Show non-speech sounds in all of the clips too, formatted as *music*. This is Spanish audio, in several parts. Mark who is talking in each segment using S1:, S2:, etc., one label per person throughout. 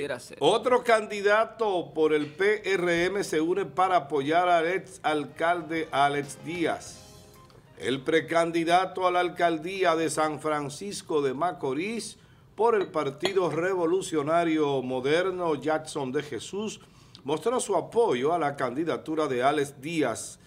S1: Eh,
S2: otro candidato por el PRM se une para apoyar al ex alcalde Alex Díaz. El precandidato a la alcaldía de San Francisco de Macorís por el Partido Revolucionario Moderno Jackson de Jesús mostró su apoyo a la candidatura de Alex Díaz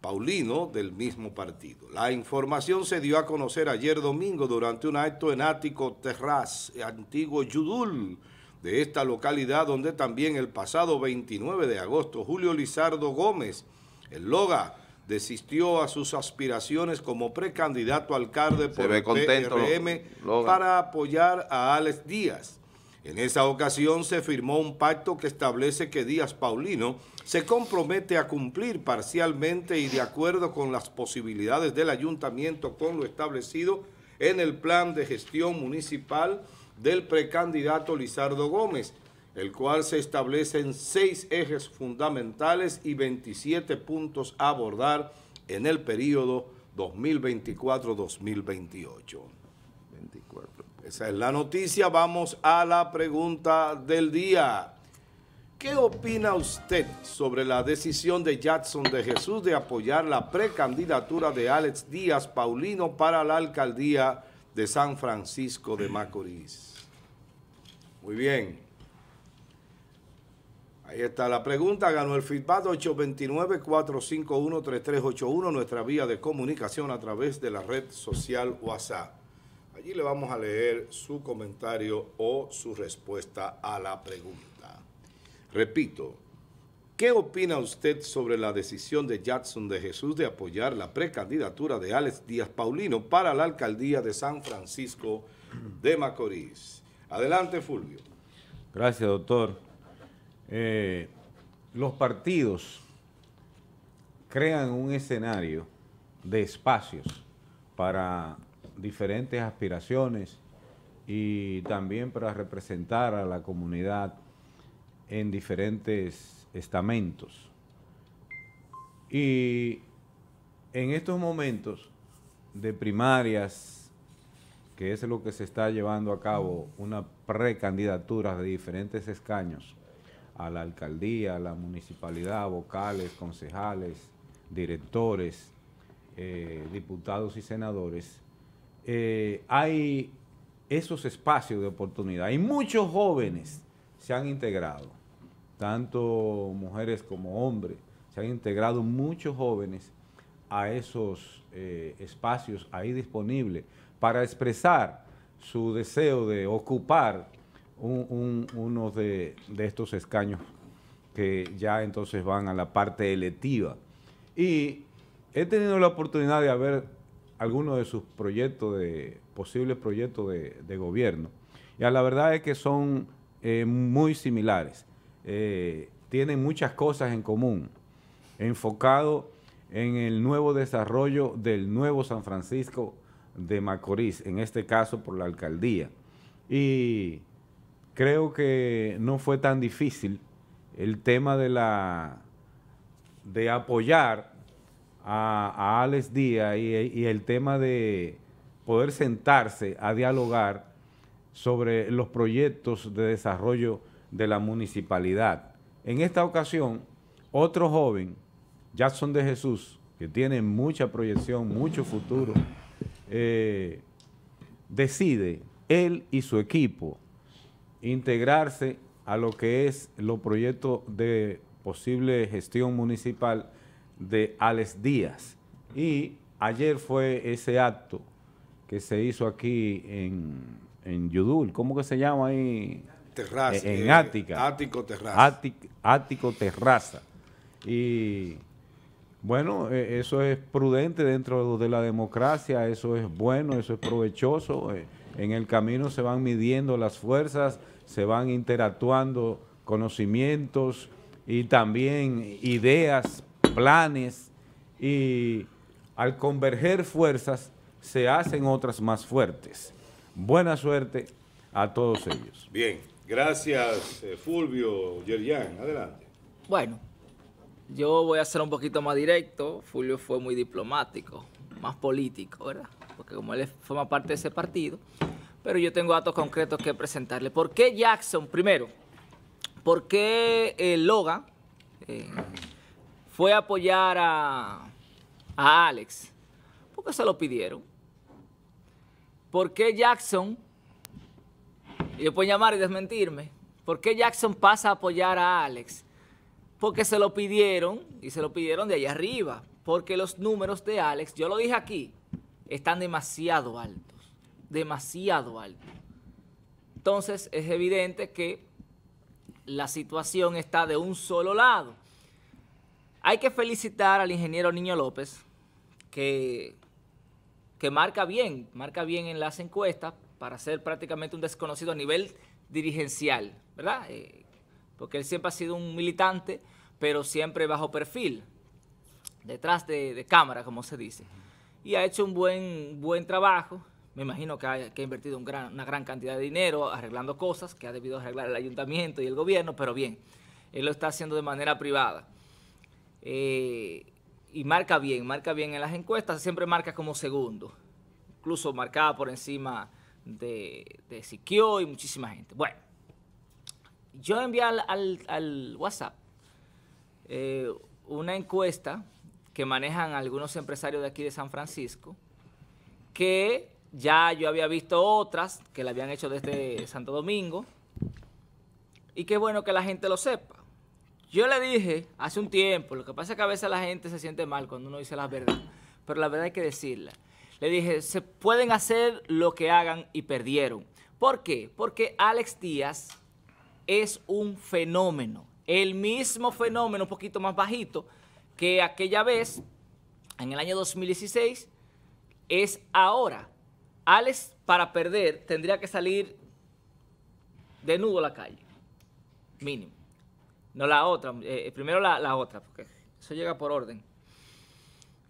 S2: Paulino del mismo partido. La información se dio a conocer ayer domingo durante un acto en Ático Terraz, antiguo Yudul, de esta localidad donde también el pasado 29 de agosto Julio Lizardo Gómez, el Loga, desistió a sus aspiraciones como precandidato alcalde por el PRM para apoyar a Alex Díaz. En esa ocasión se firmó un pacto que establece que Díaz Paulino se compromete a cumplir parcialmente y de acuerdo con las posibilidades del ayuntamiento con lo establecido en el plan de gestión municipal del precandidato Lizardo Gómez, el cual se establecen seis ejes fundamentales y 27 puntos a abordar en el periodo 2024-2028. Esa es la noticia. Vamos a la pregunta del día. ¿Qué opina usted sobre la decisión de Jackson de Jesús de apoyar la precandidatura de Alex Díaz Paulino para la alcaldía de San Francisco de Macorís. Muy bien. Ahí está la pregunta. Ganó el feedback 829-451-3381, nuestra vía de comunicación a través de la red social WhatsApp. Allí le vamos a leer su comentario o su respuesta a la pregunta. Repito, ¿Qué opina usted sobre la decisión de Jackson de Jesús de apoyar la precandidatura de Alex Díaz Paulino para la alcaldía de San Francisco de Macorís? Adelante, Fulvio.
S3: Gracias, doctor. Eh, los partidos crean un escenario de espacios para diferentes aspiraciones y también para representar a la comunidad en diferentes estamentos. Y en estos momentos de primarias, que es lo que se está llevando a cabo, una precandidatura de diferentes escaños a la alcaldía, a la municipalidad, vocales, concejales, directores, eh, diputados y senadores, eh, hay esos espacios de oportunidad. Y muchos jóvenes se han integrado tanto mujeres como hombres, se han integrado muchos jóvenes a esos eh, espacios ahí disponibles para expresar su deseo de ocupar uno de, estos escaños que ya entonces van a la parte electiva. Y he tenido la oportunidad de ver algunos de sus proyectos, de posibles proyectos de, gobierno, y la verdad es que son eh, muy similares. Eh, tienen muchas cosas en común, enfocado en el nuevo desarrollo del nuevo San Francisco de Macorís, en este caso por la alcaldía. Y creo que no fue tan difícil el tema de la de apoyar a, Alex Díaz y, y el tema de poder sentarse a dialogar sobre los proyectos de desarrollo de la municipalidad. En esta ocasión, otro joven, Jackson de Jesús, que tiene mucha proyección, mucho futuro, eh, decide, él y su equipo, integrarse a lo que es los proyectos de posible gestión municipal de Alex Díaz. Y ayer fue ese acto que se hizo aquí en, en Yudul, ¿cómo que se llama ahí? Terraza. en eh, Ática. Ático Terraza. Ático, Terraza. Y bueno, e, eso es prudente dentro de la democracia, eso es bueno, eso es provechoso. E, en el camino se van midiendo las fuerzas, se van interactuando conocimientos y también ideas, planes y al converger fuerzas se hacen otras más fuertes. Buena suerte a todos ellos.
S2: Bien. Gracias, eh, Fulvio Yerian. Adelante. Bueno, yo voy a ser un poquito
S1: más directo. Fulvio fue muy diplomático, más político, ¿verdad? Porque como él forma parte de ese partido. Pero yo tengo datos concretos que presentarle. ¿Por qué Jackson, primero? ¿Por qué eh, Logan eh, fue a apoyar a, a Alex? Porque se lo pidieron. ¿Por qué Jackson yo puedo llamar y desmentirme. ¿Por qué Jackson pasa a apoyar a Alex? Porque se lo pidieron y se lo pidieron de allá arriba. Porque los números de Alex, yo lo dije aquí, están demasiado altos. Demasiado altos. Entonces es evidente que la situación está de un solo lado. Hay que felicitar al ingeniero Niño López, que, que marca bien, marca bien en las encuestas, para ser prácticamente un desconocido a nivel dirigencial, ¿verdad? Eh, porque él siempre ha sido un militante, pero siempre bajo perfil, detrás de, cámara, como se dice. Y ha hecho un buen, buen trabajo. Me imagino que ha, invertido una gran cantidad de dinero arreglando cosas que ha debido arreglar el ayuntamiento y el gobierno, pero bien, él lo está haciendo de manera privada. Eh, y marca bien, marca bien en las encuestas, siempre marca como segundo, incluso marcada por encima de, Siquio y muchísima gente. Bueno, yo envié al, WhatsApp eh, una encuesta que manejan algunos empresarios de aquí de San Francisco, que ya yo había visto otras que la habían hecho desde Santo Domingo, y qué bueno que la gente lo sepa. Yo le dije hace un tiempo, lo que pasa es que a veces la gente se siente mal cuando uno dice las verdad, pero la verdad hay que decirla. Le dije, se pueden hacer lo que hagan y perdieron. ¿Por qué? Porque Alex Díaz es un fenómeno. El mismo fenómeno, un poquito más bajito, que aquella vez, en el año 2016, es ahora. Alex, para perder, tendría que salir de nudo a la calle. Mínimo. No la otra, eh, primero la, otra, porque eso llega por orden.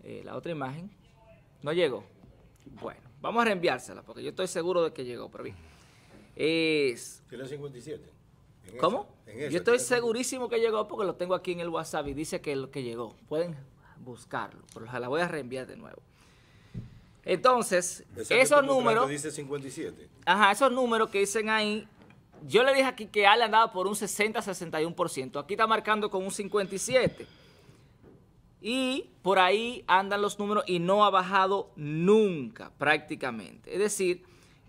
S1: Eh, la otra imagen. No llegó. Bueno, vamos a reenviársela, porque yo estoy seguro de que llegó, pero bien. Es...
S2: ¿Tiene 57? ¿Cómo? yo estoy
S1: segurísimo que llegó porque lo tengo aquí en el WhatsApp y dice que, lo que llegó. Pueden buscarlo, pero la voy a reenviar de nuevo. Entonces, esos números... dice
S2: 57.
S1: Ajá, esos números que dicen ahí, yo le dije aquí que Ale andaba por un 60-61%. Aquí está marcando con un 57%. Y por ahí andan los números y no ha bajado nunca prácticamente. Es decir,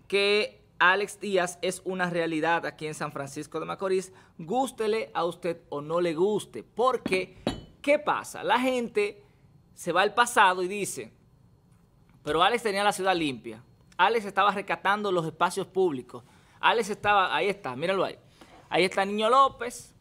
S1: que Alex Díaz es una realidad aquí en San Francisco de Macorís, gústele a usted o no le guste, porque ¿qué pasa? La gente se va al pasado y dice, pero Alex tenía la ciudad limpia, Alex estaba recatando los espacios públicos, Alex estaba, ahí está, míralo ahí, ahí está Niño López,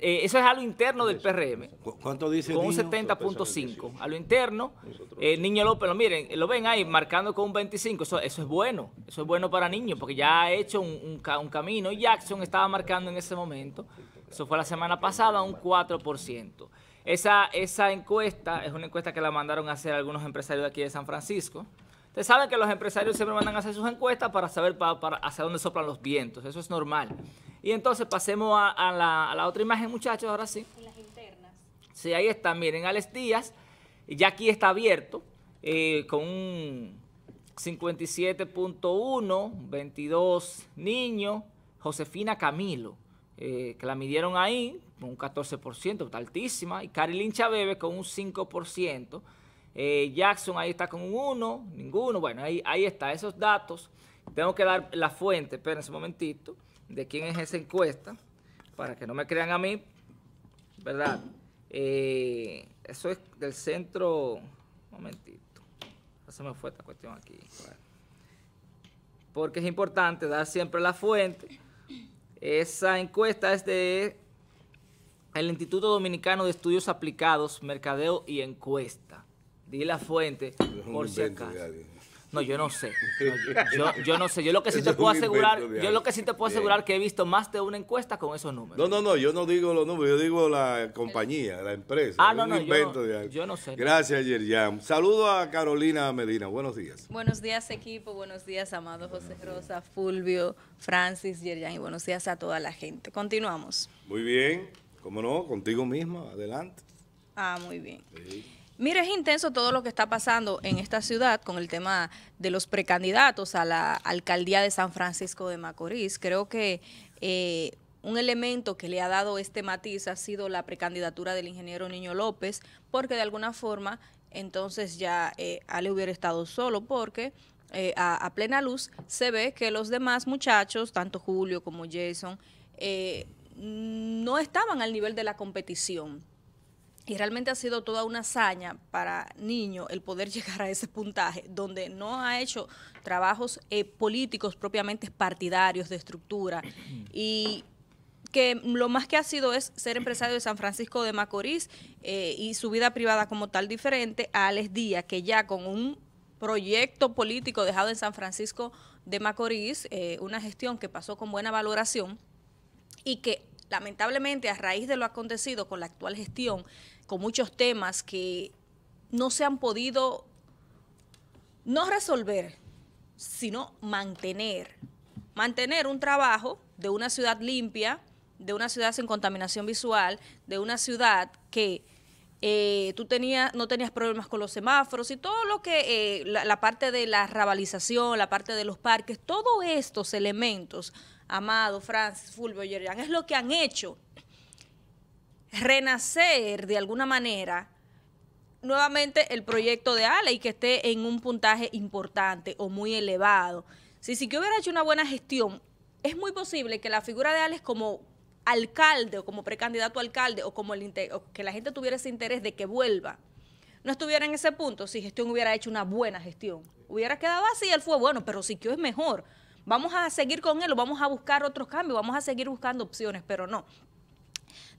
S1: eh, eso es a lo interno del PRM. ¿Cuánto dice? Con un 70.5. A lo interno, eh, Niño López, lo miren, lo ven ahí marcando con un 25. Eso, es bueno. Eso es bueno para niños porque ya ha hecho un, un, camino. Jackson estaba marcando en ese momento. Eso fue la semana pasada, un 4%. Esa, esa encuesta es una encuesta que la mandaron a hacer algunos empresarios de aquí de San Francisco. Ustedes saben que los empresarios siempre mandan a hacer sus encuestas para saber para, hacia dónde soplan los vientos. Eso es normal. Y entonces pasemos a, la, otra imagen, muchachos, ahora sí. En Las internas. Sí, ahí está, miren, Alex Díaz, ya aquí está abierto, eh, con un 57.1, 22 niños, Josefina Camilo, eh, que la midieron ahí, con un 14%, está altísima, y Carilín Chabebe con un 5%, eh, Jackson ahí está con un 1, ninguno, bueno, ahí, ahí está, esos datos, tengo que dar la fuente, espérense un momentito, de quién es esa encuesta, para que no me crean a mí, ¿verdad? Eh, eso es del centro, un momentito, se me fue esta cuestión aquí. Porque es importante dar siempre la fuente. Esa encuesta es de el Instituto Dominicano de Estudios Aplicados, Mercadeo y Encuesta. Di la fuente, por si acaso. No, yo no sé.
S2: *laughs* yo, no sé. Yo lo que sí te puedo asegurar, yo lo
S1: que sí te puedo asegurar que he visto más de una encuesta con esos números.
S2: No, no, no, yo no digo los números, yo digo la compañía, la empresa. Ah, no, no, yo, no sé. Gracias, Yerian. Saludo a Carolina Medina. Buenos días.
S4: Buenos días, equipo. Buenos días, Amado José Rosa, Fulvio, Francis, Yerian. Y buenos días a toda la gente. Continuamos.
S2: Muy bien. ¿Cómo no? Contigo mismo. Adelante.
S4: Ah, muy bien. Mira, es intenso todo lo que está pasando en esta ciudad con el tema de los precandidatos a la alcaldía de San Francisco de Macorís. Creo que eh, un elemento que le ha dado este matiz ha sido la precandidatura del ingeniero Niño López, porque de alguna forma entonces ya eh, Ale hubiera estado solo, porque eh, a, plena luz se ve que los demás muchachos, tanto Julio como Jason, eh, no estaban al nivel de la competición. Y realmente ha sido toda una hazaña para Niño el poder *laughs* llegar a ese puntaje, donde no ha hecho trabajos eh, políticos propiamente partidarios de estructura. Y que lo más que ha sido es ser empresario de San Francisco de Macorís eh, y su vida privada como tal diferente a Alex Díaz, que ya con un proyecto político dejado en San Francisco de Macorís, eh, una gestión que pasó con buena valoración y que lamentablemente a raíz de lo acontecido con la actual gestión, con muchos temas que no se han podido, no resolver, sino mantener, mantener un trabajo de una ciudad limpia, de una ciudad sin contaminación visual, de una ciudad que eh, tú tenías, no tenías problemas con los semáforos y todo lo que, eh, la, la parte de la rabalización, la parte de los parques, todos estos elementos Amado, Francis, Fulvio, Yerian, es lo que han hecho renacer de alguna manera nuevamente el proyecto de Ale y que esté en un puntaje importante o muy elevado. Si sí, hubiera hecho una buena gestión, es muy posible que la figura de Alex como alcalde o como precandidato a alcalde o como o que la gente tuviera ese interés de que vuelva, no estuviera en ese punto si gestión hubiera hecho una buena gestión. Hubiera quedado así, él fue bueno, pero Siquio es mejor vamos a seguir con él o vamos a buscar otros cambios, vamos a seguir buscando opciones, pero no.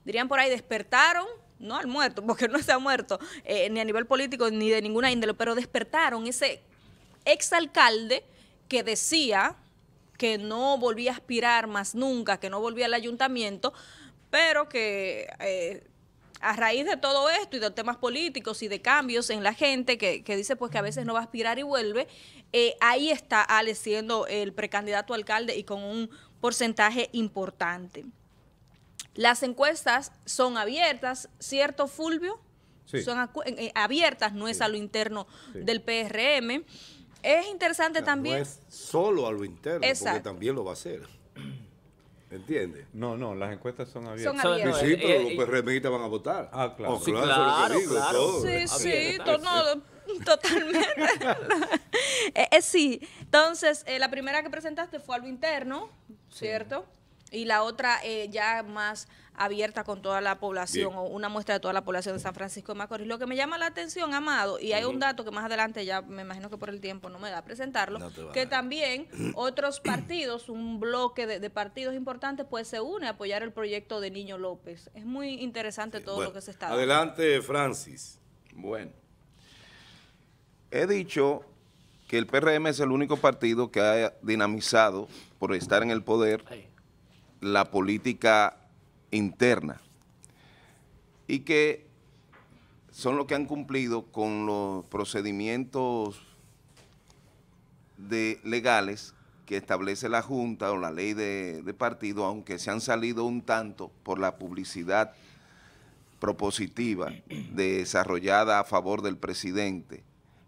S4: Dirían por ahí, despertaron, no al muerto, *laughs* porque no está muerto, eh, ni a nivel político, ni de ninguna índole, pero despertaron ese exalcalde que decía que no volvía a aspirar más nunca, que no volvía al ayuntamiento, pero que eh, a raíz de todo esto y de temas políticos y de cambios en la gente que, que, dice pues que a veces no va a aspirar y vuelve, eh, ahí está Ale siendo el precandidato alcalde y con un porcentaje importante. Las encuestas son abiertas, ¿cierto, Fulvio? Sí. Son eh, abiertas, no es a lo interno del PRM. Es interesante también. No
S2: solo a lo interno, porque también lo va a hacer. ¿Entiendes? No, no, las encuestas son abiertas. Son Sí, pero eh, los van a votar. Ah, claro. claro, sí, claro, Sí, sí, todo, no,
S4: *laughs* Totalmente. *laughs* Eh, eh, sí, entonces eh, la primera que presentaste fue algo interno, ¿cierto? Y la otra ya más abierta con toda la población o una muestra de toda la población de San Francisco de Macorís. Lo que me llama la atención, Amado, y hay un dato que más adelante ya me imagino que por el tiempo no me da a presentarlo, que también otros partidos, un bloque de, partidos importantes, pues se une a apoyar el proyecto de Niño López. Es muy interesante todo lo que se está Adelante,
S2: Francis.
S5: Bueno he dicho que el PRM es el único partido que ha dinamizado, por estar en el poder, la política interna y que son los que han cumplido con los procedimientos legales que establece la Junta o la ley de, partido, aunque se han salido un tanto por la publicidad propositiva desarrollada a favor del presidente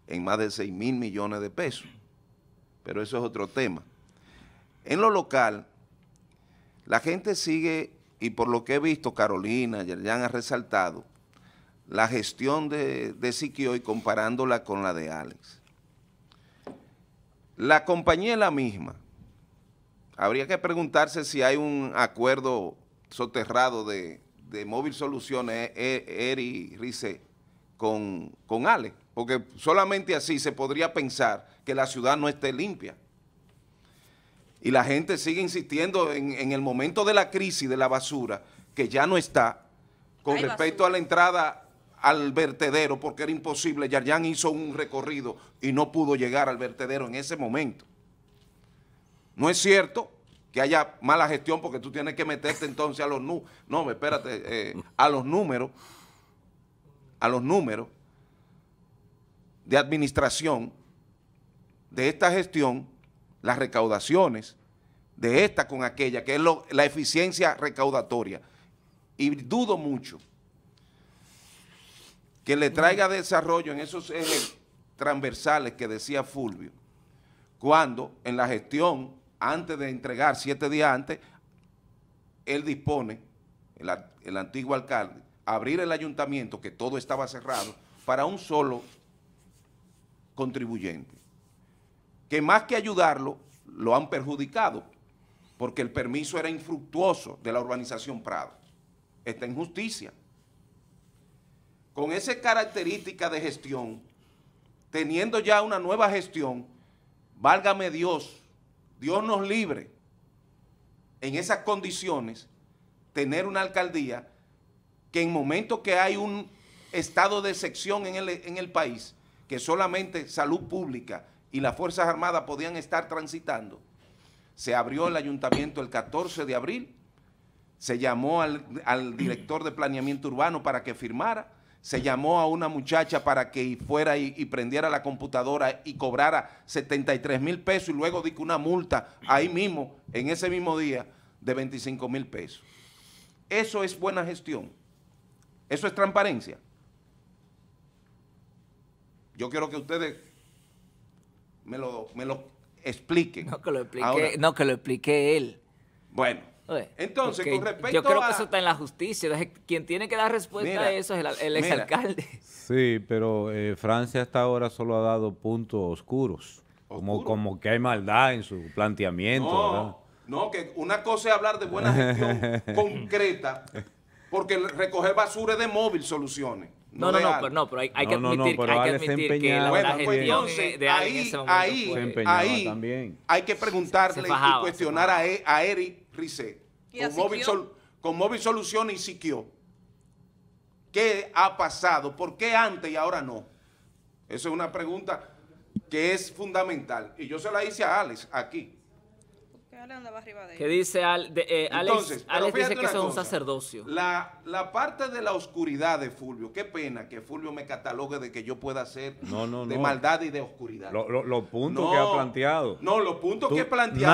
S5: en más de 6 mil millones de pesos. Pero eso es otro tema. En lo local, la gente sigue, y por lo que he visto, Carolina, ya ha resaltado, la gestión de, de Siquio y comparándola con la de Alex. La compañía es la misma. Habría que preguntarse si hay un acuerdo soterrado de, Móvil Soluciones, e, e, Eri Rice, con, con Alex porque solamente así se podría pensar que la ciudad no esté limpia. Y la gente sigue insistiendo en, el momento de la crisis de la basura, que ya no está, con respecto a la entrada al vertedero, porque era imposible, Yaryán hizo un recorrido y no pudo llegar al vertedero en ese momento. No es cierto que haya mala gestión porque tú tienes que meterte entonces a los números, no, espérate, eh, a los números, a los números, de administración de esta gestión, las recaudaciones de esta con aquella, que es la eficiencia recaudatoria. Y dudo mucho que le traiga desarrollo en esos ejes transversales que decía Fulvio, cuando en la gestión, antes de entregar, siete días antes, él dispone, el, el antiguo alcalde, abrir el ayuntamiento, que todo estaba cerrado, para un solo contribuyente, que más que ayudarlo, lo han perjudicado, porque el permiso era infructuoso de la urbanización Prado. Esta injusticia. Con esa característica de gestión, teniendo ya una nueva gestión, válgame Dios, Dios nos libre, en esas condiciones, tener una alcaldía que en momento que hay un estado de excepción en el, en el país, que solamente salud pública y las Fuerzas Armadas podían estar transitando, se abrió el ayuntamiento el 14 de abril, se llamó al, director de planeamiento urbano para que firmara, se llamó a una muchacha para que fuera y, y prendiera la computadora y cobrara 73 mil pesos y luego dijo una multa ahí mismo, en ese mismo día, de 25 mil pesos. Eso es buena gestión. Eso es transparencia. Yo quiero que ustedes me lo, me lo
S1: expliquen. No que lo explique, no, que lo explique él. Bueno. entonces, con respecto Yo creo que eso está en la justicia. quien tiene que dar respuesta a eso es el, exalcalde.
S3: Sí, pero eh, Francia hasta ahora solo ha dado puntos oscuros. Como, como que hay maldad en su planteamiento.
S5: no, que una cosa es hablar de buena
S3: gestión *laughs*
S5: concreta, porque recoger basura es de móvil soluciones. No, no, no, pero, no, pero
S1: hay,
S3: que admitir, que, ahí, pues. ahí, también.
S5: hay que preguntarle y cuestionar a, e, Eric Risset con móvil, con móvil Soluciones y Siquio. ¿Qué ha pasado? ¿Por qué antes y ahora no? Esa es una pregunta que es fundamental. Y yo se la hice a Alex aquí. Que dice al, eh, Alex, Alex dice que es un sacerdocio. La, la, parte de la oscuridad de Fulvio, qué pena que Fulvio me catalogue de que yo pueda ser de maldad y de oscuridad.
S3: Los puntos que ha planteado. No, los puntos que ha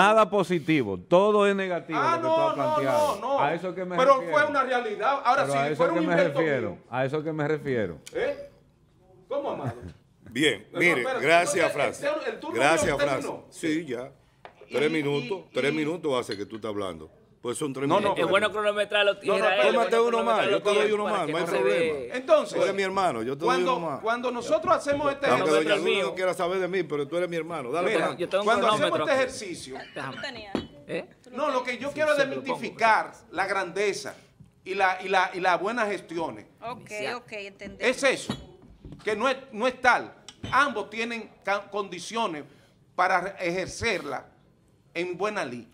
S3: Nada positivo, todo es negativo. A eso que me Pero fue una
S5: realidad. Ahora sí, a eso que me refiero.
S3: A eso que me refiero. amado? Bien,
S2: mire, gracias, Fran. Gracias, Fran. Sí, ya. Tres minutos, tres minutos hace que tú estás hablando. Pues son tres minutos. No, no. es bueno
S1: cronometrarlo.
S2: No, no, eh, tómate uno más. Yo te doy uno más, no hay problema. Entonces. Tú eres mi hermano, yo te doy uno más. Cuando
S5: nosotros hacemos este ejercicio. no
S2: quiero saber de mí, pero tú eres mi hermano. Dale, cuando hacemos este
S5: ejercicio. ¿Eh? No, lo que yo quiero es desmitificar la grandeza y las y la, y buenas gestiones.
S4: Ok, ok, entendí.
S5: Es eso, que no es, no es tal. Ambos tienen condiciones para ejercerla en buena ley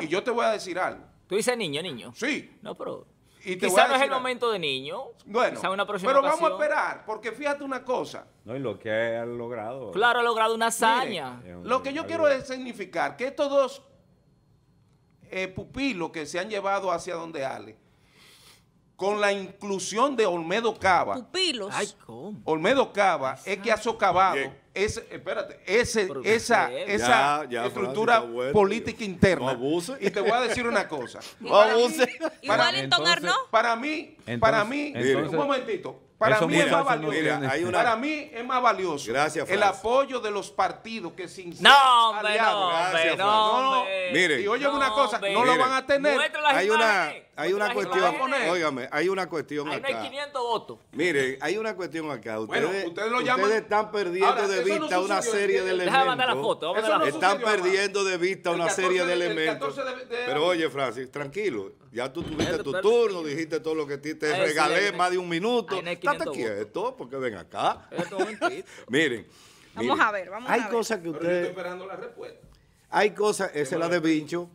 S5: Y yo te voy a decir algo. Tú dices niño, niño. Sí. No, pero y no es el
S1: momento de niño. Bueno, una pero vamos a esperar, porque
S5: fíjate una cosa.
S3: No, y lo que ha logrado. Claro, ha logrado una hazaña. lo que yo quiero es
S5: significar que estos dos eh, pupilos que se han llevado hacia donde Ale, con la inclusión de Olmedo Cava. Pupilos. Olmedo Cava es que ha socavado esa, estructura política interna. y te voy a decir una cosa. *laughs* Para mí, para mí, un momentito. Para mí, es más valioso, para mí es más valioso el apoyo de los partidos que sin no, No,
S2: oye una cosa, no lo van a tener. Hay una hay una cuestión, óigame, hay una cuestión acá. 500 votos. Miren, hay una cuestión acá. Ustedes, ustedes, están perdiendo de vista una serie de elementos. están perdiendo de vista una serie de, elementos. Pero oye, Francis, tranquilo. Ya tú tuviste tu turno, dijiste todo lo que te, regalé más de un minuto. Estate quieto, porque ven acá. *laughs* Miren. Vamos a ver, vamos a ver. Hay cosas que ustedes... estoy esperando
S5: la respuesta.
S2: Hay cosas, esa es la de Vincho,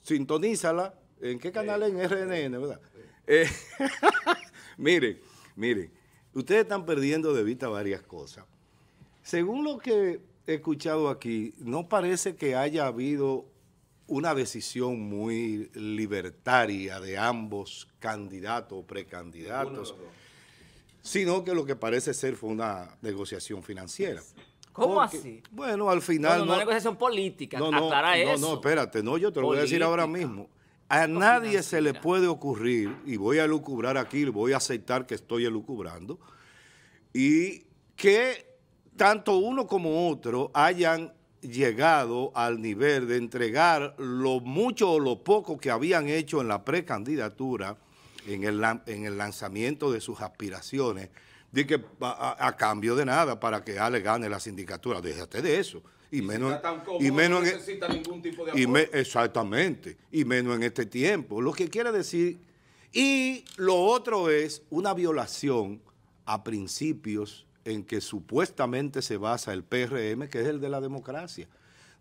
S2: sintonízala ¿En qué canal? En RNN, ¿verdad? Eh, *laughs* miren, miren, ustedes están perdiendo de vista varias cosas. Según lo que he escuchado aquí, no parece que haya habido una decisión muy libertaria de ambos candidatos o precandidatos, sino que lo que parece ser fue una negociación financiera.
S1: ¿Cómo así?
S2: Bueno, al final... No, no, una
S1: negociación política, no, no, No,
S2: espérate, no, yo te lo voy a decir ahora mismo a nadie se le puede ocurrir, y voy a lucubrar aquí, voy a aceptar que estoy lucubrando y que tanto uno como otro hayan llegado al nivel de entregar lo mucho o lo poco que habían hecho en la precandidatura, en el, en el lanzamiento de sus aspiraciones, de que a, a, cambio de nada para que Ale gane la sindicatura. Déjate de eso y, menos, y menos e necesita
S5: ningún tipo de
S2: exactamente, y menos en este tiempo. Lo que quiere decir, y lo otro es una violación a principios en que supuestamente se basa el PRM, que es el de la democracia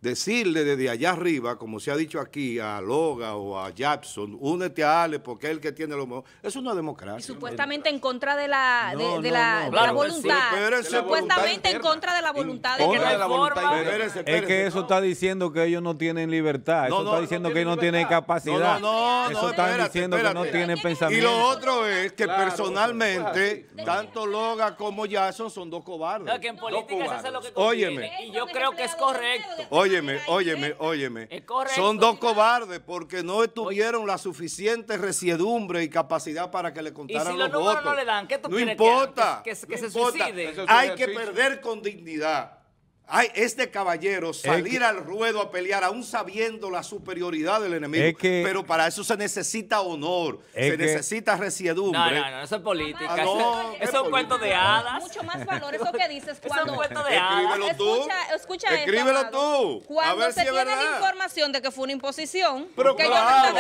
S2: decirle desde allá arriba, como se ha dicho aquí, a Loga o a Jackson, únete a Ale porque es el que tiene lo mejor. Eso no es democracia. Y supuestamente
S4: en contra de la, voluntad. supuestamente en contra de la voluntad de que reforma.
S2: Es que eso está diciendo
S3: que ellos no tienen libertad. Eso está diciendo que ellos no tienen capacidad. No, Eso está diciendo que no tienen pensamiento. Y lo
S2: otro es que personalmente, pues tanto Loga como Jackson son dos cobardes.
S1: que lo que Y yo creo que es correcto.
S2: Oye, óyeme, óyeme, óyeme. Son dos cobardes porque no tuvieron la suficiente resiedumbre y capacidad para que le contaran los, No, importa. Hay que perder con dignidad. Ay, este caballero salir al ruedo a pelear, aún sabiendo la superioridad del enemigo. pero para eso se necesita honor, se necesita resiedumbre. No, no, no, eso es política. Ah, eso es, un cuento de hadas.
S4: Mucho más valor eso que dices cuando. un cuento de hadas. Escríbelo tú. Escucha, escucha Escríbelo tú. Cuando a ver se si tiene la información de que fue una imposición, pero que yo no, no, no,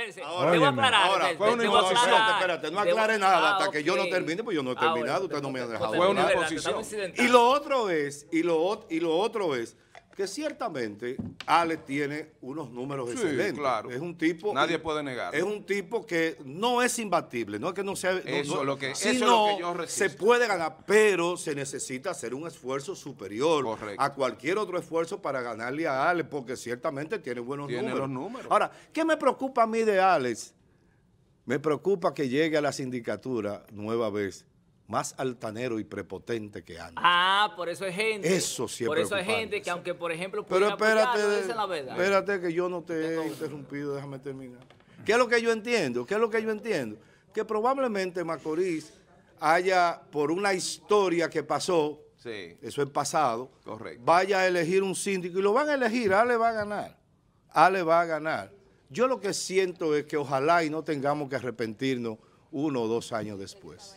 S4: eso ahora,
S2: te fue una imposición. Espérate, no aclare nada ah, hasta que yo no termine, pues yo no he ah, terminado, usted no me ha dejado. Fue una imposición. Y lo otro es, y lo y lo otro es que ciertamente Alex tiene unos números excelentes. claro. Es un tipo... Nadie puede negar. Es un tipo que no es imbatible, no es que no sea... Eso, lo que, eso es lo que yo resisto. se puede ganar, pero se necesita hacer un esfuerzo superior a cualquier otro esfuerzo para ganarle a Alex, porque ciertamente tiene buenos tiene números. números. Ahora, ¿qué me preocupa a mí de Alex? Me preocupa que llegue a la sindicatura nueva vez más altanero y prepotente que antes.
S1: Ah, por eso hay gente. Eso siempre Por eso hay gente que aunque, por ejemplo, Pero espérate, la verdad.
S2: espérate que yo no te he interrumpido, déjame terminar. ¿Qué es lo que yo entiendo? ¿Qué es lo que yo entiendo? Que probablemente Macorís haya, por una historia que pasó, sí. eso es pasado, Correcto. vaya a elegir un síndico y lo van a elegir, Ale va a ganar, Ale va a ganar. Yo lo que siento es que ojalá y no tengamos que arrepentirnos uno o dos años después.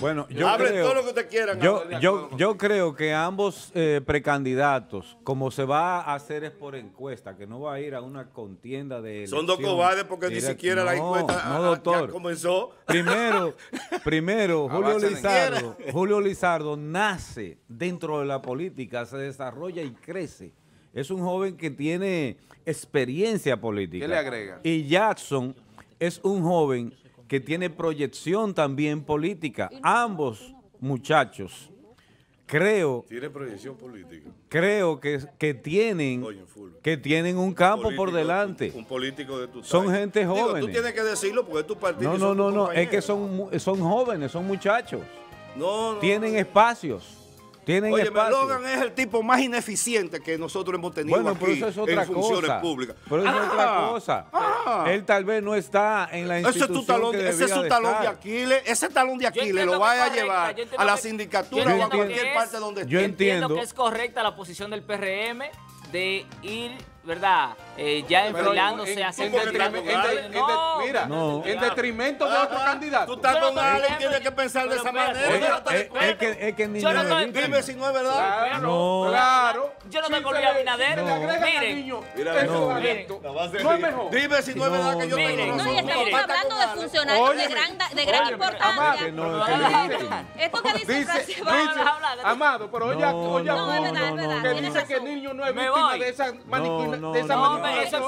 S2: Bueno, yo creo, que
S3: Yo, creo que ambos eh, precandidatos, como se va a hacer es por encuesta, que no va a ir a una contienda de Son dos cobardes porque ni siquiera la encuesta no, doctor. comenzó. Primero, *laughs* primero Julio Lizardo, Julio Lizardo nace dentro de la política, se desarrolla y crece. Es un joven que tiene experiencia política. ¿Qué le agrega? Y Jackson es un joven que tiene proyección también política. Ambos muchachos, creo...
S2: Tiene proyección política.
S3: Creo que, que, tienen, que tienen un campo por delante. Un,
S2: político de tu Son gente joven. tú tienes que decirlo porque tu partido... No, no, no,
S3: no, es que son, son jóvenes, son muchachos. tienen espacios. Oye, Logan es el
S2: tipo más ineficiente que nosotros hemos tenido aquí en funciones públicas. Pero eso es otra ah. cosa. Ah. Él
S3: tal vez no está
S2: en la institución ese es tu talón, Ese es su talón de Aquiles. Ese talón de Aquiles lo vaya a llevar a la sindicatura o a cualquier parte donde esté. Yo entiendo que es
S1: correcta la posición del PRM de ir, ¿verdad?, eh, ya enfilándose, Mira, en
S5: detrimento de otro ah, ah, candidato. Tú estás con alguien tienes que pensar de esa manera. Eh, eh, es que ni... Dime si no es verdad. Claro. Yo no tengo Miren. No
S2: Dime si no es verdad que yo tengo estamos
S3: hablando de funcionarios de gran, importancia. Esto que dice
S5: Amado, pero oye, oye, dice que niño no es víctima de esa eso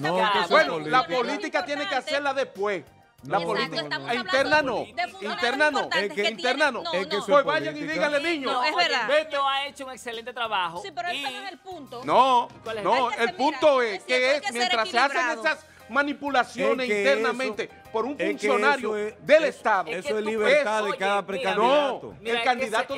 S5: No, bueno, la política tiene que hacerla después. La política. interna no. Interna no. interna no. que pues vayan y díganle, niño. No, es verdad. Beto
S1: ha hecho un excelente trabajo. Sí, pero y... ese no es el punto.
S5: No, no. El punto es que, mientras se hacen esas manipulaciones e internamente por un funcionario del Estado. Eso es libertad de cada precandidato. el candidato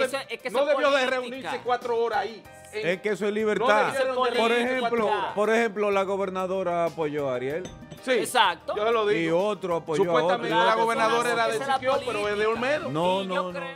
S5: no debió de reunirse cuatro horas ahí. es que eso es libertad. por ejemplo,
S3: por ejemplo, la gobernadora apoyó a Ariel.
S5: Sí, Exacto. Yo lo digo. Y
S3: otro apoyó Supuestamente a otro. la gobernadora era de
S5: Siquio, pero es de Olmedo. No, no, no.